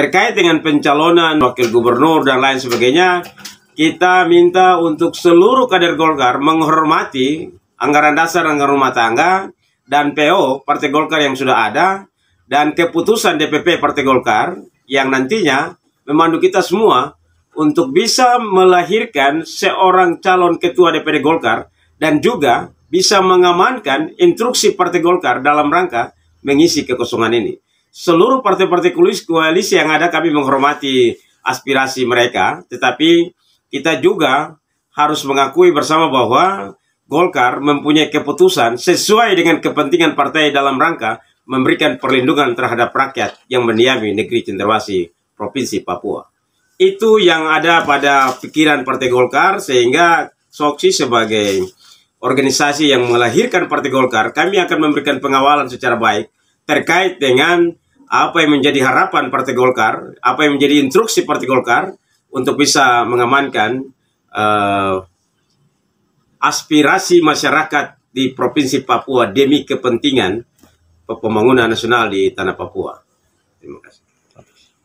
Terkait dengan pencalonan wakil gubernur dan lain sebagainya, kita minta untuk seluruh kader Golkar menghormati anggaran dasar anggaran rumah tangga dan PO Partai Golkar yang sudah ada dan keputusan DPP Partai Golkar yang nantinya memandu kita semua untuk bisa melahirkan seorang calon ketua DPD Golkar dan juga bisa mengamankan instruksi Partai Golkar dalam rangka mengisi kekosongan ini seluruh partai-partai koalisi yang ada kami menghormati aspirasi mereka, tetapi kita juga harus mengakui bersama bahwa Golkar mempunyai keputusan sesuai dengan kepentingan partai dalam rangka memberikan perlindungan terhadap rakyat yang mendiami negeri cenderwasi Provinsi Papua. Itu yang ada pada pikiran Partai Golkar sehingga Soksi sebagai organisasi yang melahirkan Partai Golkar, kami akan memberikan pengawalan secara baik terkait dengan apa yang menjadi harapan Partai Golkar, apa yang menjadi instruksi Partai Golkar untuk bisa mengamankan uh, aspirasi masyarakat di Provinsi Papua demi kepentingan pembangunan nasional di tanah Papua. Terima kasih.